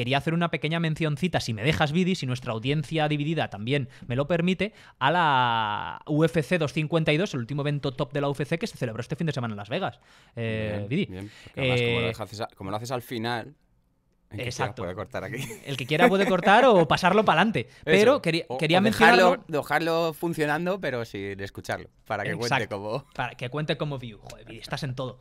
quería hacer una pequeña mencioncita, si me dejas, Vidi, si nuestra audiencia dividida también me lo permite, a la UFC 252, el último evento top de la UFC que se celebró este fin de semana en Las Vegas. Eh, eh, como lo haces al final, el Exacto. cortar aquí. El que quiera puede cortar o pasarlo para adelante. Pero quería, mencionarlo. Dejarlo, funcionando, pero sin escucharlo. Para que cuente como. Para que cuente como view. Joder, estás en todo.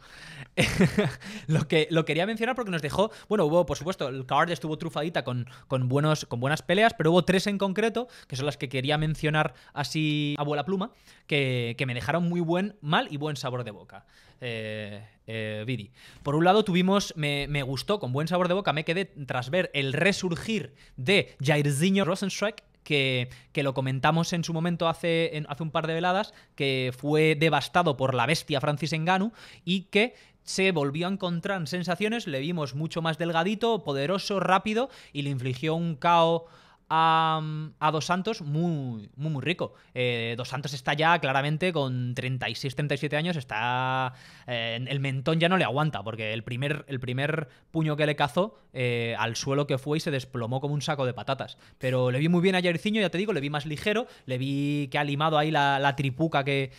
lo, que, lo quería mencionar porque nos dejó. Bueno, hubo, por supuesto, el card estuvo trufadita con, con, buenos, con buenas peleas, pero hubo tres en concreto, que son las que quería mencionar así a vuela pluma, que, que me dejaron muy buen, mal y buen sabor de boca. Eh, eh, Por un lado, tuvimos, me, gustó, con buen sabor de boca, me quedé tras ver el resurgir de Jairzinho Rosenstreck, que, que, lo comentamos en su momento hace, hace un par de veladas, que fue devastado por la bestia Francis Enganu y que se volvió a encontrar sensaciones, le vimos mucho más delgadito, poderoso, rápido y le infligió un caos a, Dos Santos muy, muy, rico. Eh, Dos Santos está ya claramente con 36, 37 años, está. Eh, el mentón ya no le aguanta, porque el primer, el primer puño que le cazó eh, al suelo que fue y se desplomó como un saco de patatas. Pero le vi muy bien a Yerciño, ya te digo, le vi más ligero, le vi que ha limado ahí la, la tripuca que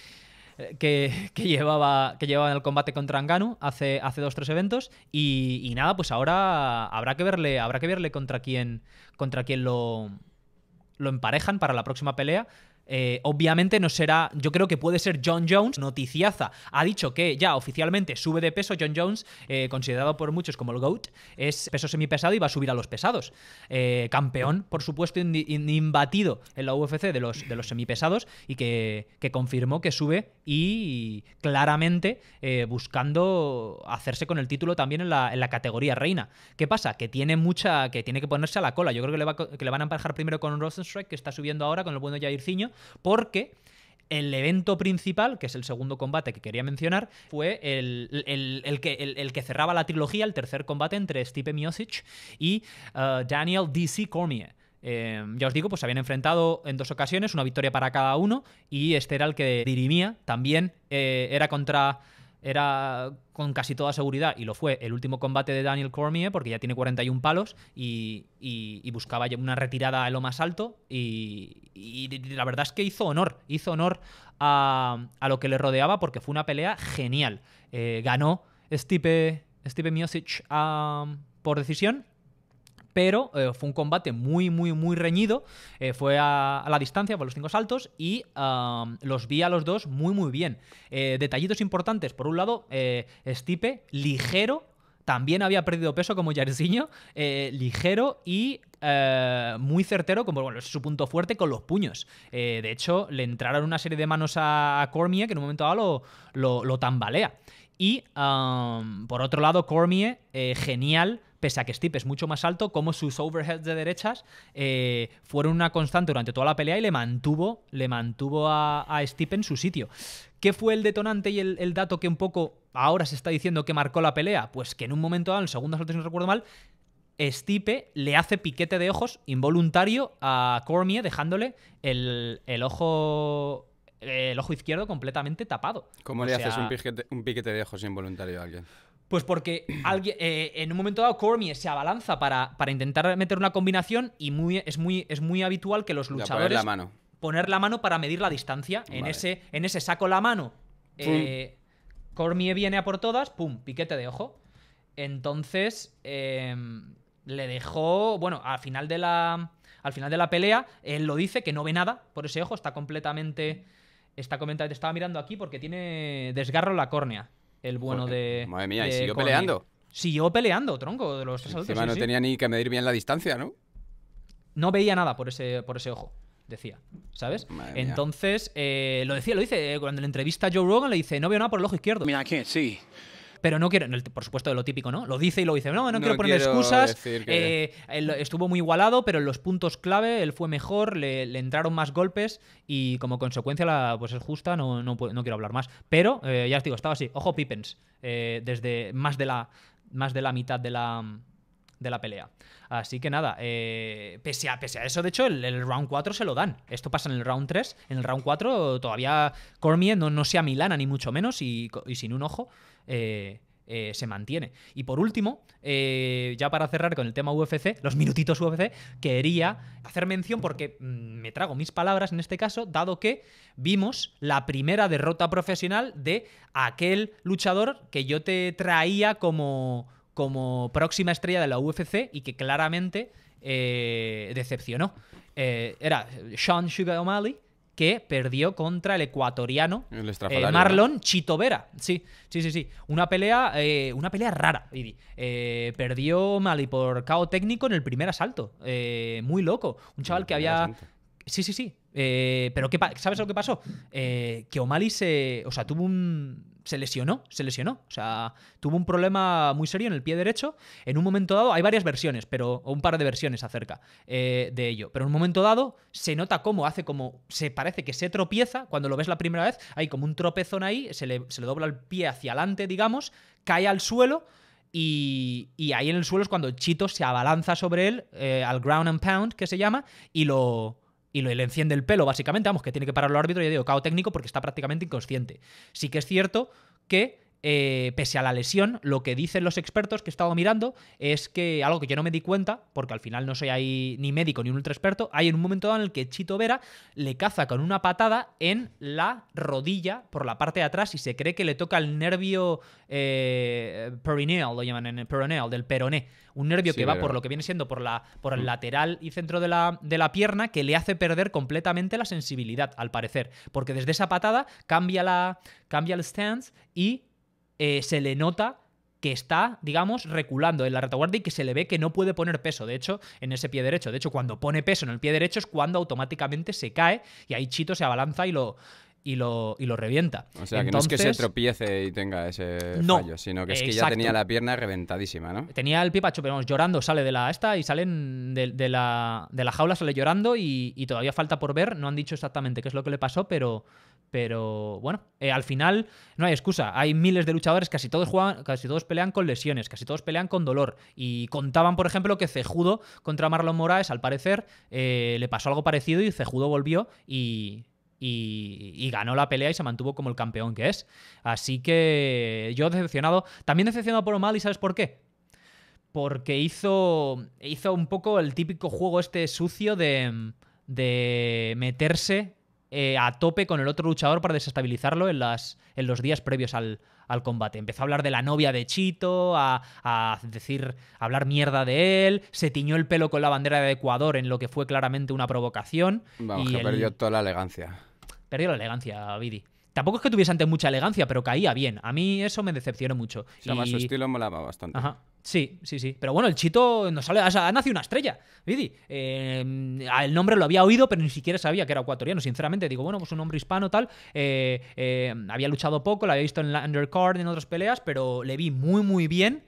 que, llevaba, que llevaba en el combate contra Anganu hace, hace dos, tres eventos. Y, nada, pues ahora habrá que verle, habrá que verle contra quién, contra quién lo, lo emparejan para la próxima pelea. Eh, obviamente no será, yo creo que puede ser John Jones, noticiaza. Ha dicho que ya oficialmente sube de peso John Jones, eh, considerado por muchos como el GOAT, es peso semipesado y va a subir a los pesados. Eh, campeón, por supuesto, inbatido imbatido en la UFC de los, de los semipesados y que, confirmó que sube y claramente buscando hacerse con el título también en la, categoría reina. ¿Qué pasa? Que tiene mucha, que tiene que ponerse a la cola. Yo creo que le, va, que le van a emparejar primero con Rosenstrike, que está subiendo ahora con el bueno Jairzinho porque el evento principal, que es el segundo combate que quería mencionar, fue el, que, el que, cerraba la trilogía, el tercer combate entre Stipe Miocic y eh, Daniel D.C. Cormier. Em, ya os digo, pues se habían enfrentado en dos ocasiones, una victoria para cada uno, y este era el que dirimía. También eh, era contra era con casi toda seguridad, y lo fue, el último combate de Daniel Cormier, porque ya tiene 41 palos y, y, y buscaba una retirada a lo más alto. Y, la verdad es que hizo honor, hizo honor a, lo que le rodeaba, porque fue una pelea genial. Eh, ganó Stipe, Stipe ah, por decisión. Pero eh, fue un combate muy, muy, muy reñido. Eh, fue a, la distancia, por los cinco saltos, y los vi a los dos muy, muy bien. Eh, detallitos importantes. Por un lado, Stipe, ligero. También había perdido peso como Jairzinho, ligero y muy certero, como su punto fuerte con los puños. de hecho, le entraron una serie de manos a Cormier que en un momento dado lo, tambalea. Y por otro lado, Cormier, genial pese a que Stipe es mucho más alto, como sus overheads de derechas eh, fueron una constante durante toda la pelea y le mantuvo, le mantuvo a, Stipe en su sitio. ¿Qué fue el detonante y el, dato que un poco ahora se está diciendo que marcó la pelea? Pues que en un momento dado, en el segundo si no recuerdo mal, Stipe le hace piquete de ojos involuntario a Cormier, dejándole el, ojo el ojo izquierdo completamente tapado. ¿Cómo le haces un un piquete de ojos involuntario a alguien? Pues porque alguien, eh, en un momento dado Cormier se abalanza para, intentar meter una combinación y es, muy, es muy habitual que los luchadores... Poner la mano. para medir la distancia. En, ese, en ese saco la mano. Cormie eh, Cormier viene a por todas, pum, piquete de ojo. Entonces, em, le dejó, bueno, al final de la, al final de la pelea, él lo dice, que no ve nada por ese ojo, está completamente, está te estaba mirando aquí porque tiene desgarro la córnea el bueno de. Madre mía, y siguió peleando. Siguió peleando, tronco, de los tres no tenía ni que medir bien la distancia, ¿no? No veía nada por ese, por ese ojo decía, ¿sabes? Entonces, eh, lo decía, lo dice, eh, cuando le la entrevista a Joe Rogan le dice, no veo nada por el ojo izquierdo. mira aquí, sí pero no quiero, por supuesto, de lo típico, ¿no? Lo dice y lo dice, no, no, quiero poner excusas, eh, estuvo muy igualado, pero en los puntos clave él fue mejor, le, entraron más golpes y como consecuencia pues es justa, no, quiero hablar más. Pero, eh, ya os digo, estaba así, ojo Pippens, eh, desde más de la, más de la mitad de la de la pelea. Así que nada, eh, pese, a, pese a eso, de hecho, el, round 4 se lo dan. Esto pasa en el round 3. En el round 4 todavía Cormier no, sea Milana, ni mucho menos y, sin un ojo. Eh, eh, se mantiene. Y por último, ya para cerrar con el tema UFC, los minutitos UFC, quería hacer mención porque mm, me trago mis palabras en este caso, dado que vimos la primera derrota profesional de aquel luchador que yo te traía como como próxima estrella de la UFC y que claramente eh, decepcionó. Eh, era Sean Sugar O'Malley, que perdió contra el ecuatoriano eh, Marlon Chito Vera. Sí, sí, sí, sí. Una pelea, una pelea rara, perdió O'Malley por caos técnico en el primer asalto. muy loco. Un chaval que había. Sí, sí, sí. pero ¿sabes lo que pasó? que O'Malley se. O sea, tuvo un se lesionó, se lesionó. O sea, tuvo un problema muy serio en el pie derecho. En un momento dado, hay varias versiones, pero o un par de versiones acerca eh, de ello. Pero en un momento dado se nota cómo hace como, se parece que se tropieza. Cuando lo ves la primera vez, hay como un tropezón ahí, se le, dobla el pie hacia adelante, digamos, cae al suelo. Y, ahí en el suelo es cuando Chito se abalanza sobre él, eh, al ground and pound, que se llama, y lo, y le enciende el pelo, básicamente, vamos, que tiene que parar el árbitro, ya digo, cao técnico porque está prácticamente inconsciente. Sí que es cierto que eh, pese a la lesión, lo que dicen los expertos que he estado mirando es que algo que yo no me di cuenta, porque al final no soy ahí ni médico ni un ultra experto, hay en un momento dado en el que Chito Vera le caza con una patada en la rodilla por la parte de atrás y se cree que le toca el nervio eh, perineal, lo llaman en el peroneal, del peroné, un nervio que va por lo que viene siendo por, la, por el mm. lateral y centro de la, de la pierna que le hace perder completamente la sensibilidad, al parecer, porque desde esa patada cambia, la, cambia el stance y eh, se le nota que está, digamos, reculando en la retaguardia y que se le ve que no puede poner peso, de hecho, en ese pie derecho. De hecho, cuando pone peso en el pie derecho es cuando automáticamente se cae y ahí Chito se abalanza y lo, y lo, y lo revienta. O sea, que no es que se tropiece y tenga ese fallo, sino que es que ya tenía la pierna reventadísima, ¿no? Tenía el pipacho, pero llorando, sale de la esta y salen de, la, de la, jaula, sale llorando y, y todavía falta por ver, no han dicho exactamente qué es lo que le pasó, pero pero bueno, eh, al final no hay excusa. Hay miles de luchadores, casi todos juegan, casi todos pelean con lesiones, casi todos pelean con dolor. Y contaban, por ejemplo, que Cejudo contra Marlon Moraes, al parecer, eh, le pasó algo parecido y Cejudo volvió y, y, y, ganó la pelea y se mantuvo como el campeón que es. Así que yo decepcionado. También decepcionado por y ¿sabes por qué? Porque hizo, hizo un poco el típico juego este sucio de, de meterse eh, a tope con el otro luchador para desestabilizarlo en, las, en los días previos al, combate. Empezó a hablar de la novia de Chito, a, decir, hablar mierda de él, se tiñó el pelo con la bandera de Ecuador en lo que fue claramente una provocación. perdió toda la elegancia. Perdió la elegancia, Vidi. Tampoco es que tuviese antes mucha elegancia, pero caía bien. A mí eso me decepcionó mucho. su estilo molaba bastante. Sí, sí, sí. Pero bueno, el Chito nos sale. ha nacido una estrella, Vidi. el eh, nombre lo había oído, pero ni siquiera sabía que era ecuatoriano, sinceramente. Digo, bueno, pues un hombre hispano, tal. Eh, eh, había luchado poco, lo había visto en la undercard, en otras peleas, pero le vi muy, muy bien.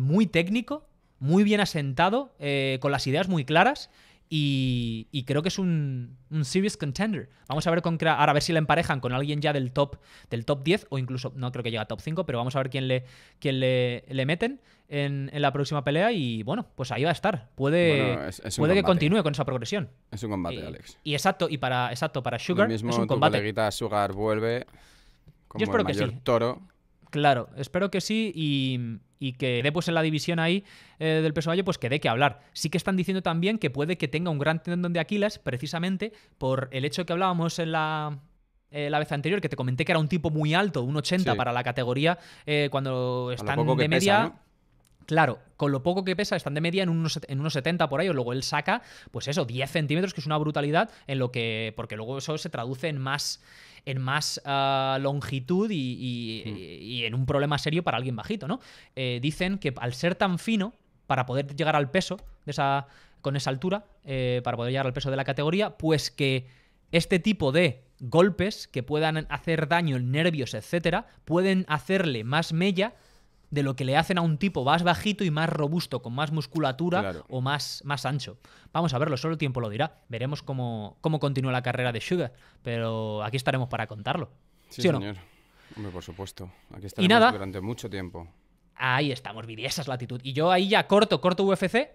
muy técnico, muy bien asentado, con las ideas muy claras. Y, creo que es un, serious contender. Vamos a ver con ahora a ver si le emparejan con alguien ya del top del top 10 o incluso no creo que llegue a top 5, pero vamos a ver quién le quién le, le meten en, la próxima pelea y bueno, pues ahí va a estar. Puede, puede que continúe con esa progresión. Es un combate, eh, Alex. Y exacto, y para exacto para Sugar es un combate. Sugar vuelve Yo espero el que sí. toro Claro, espero que sí y, que dé pues en la división ahí eh, del peso gallo, pues que dé que hablar. Sí que están diciendo también que puede que tenga un gran tendón de Aquiles, precisamente por el hecho que hablábamos en la eh, la vez anterior, que te comenté que era un tipo muy alto, un 80 para la categoría, eh, cuando están de media. Claro, con lo poco que pesa, están de media en unos, en 70 por ahí, o luego él saca, pues eso, 10 centímetros, que es una brutalidad, en lo que. Porque luego eso se traduce en más. En más ah, longitud y, hmm. y, en un problema serio para alguien bajito, ¿no? Eh, dicen que al ser tan fino, para poder llegar al peso de esa. con esa altura, eh, para poder llegar al peso de la categoría, pues que este tipo de golpes que puedan hacer daño en nervios, etcétera, pueden hacerle más mella de lo que le hacen a un tipo más bajito y más robusto, con más musculatura o más, más ancho. Vamos a verlo, solo el tiempo lo dirá. Veremos cómo, continúa la carrera de Sugar, pero aquí estaremos para contarlo. Sí, señor. Hombre, por supuesto. Aquí estaremos nada, durante mucho tiempo. Ahí estamos, Viri, latitud. Y yo ahí ya corto, corto UFC.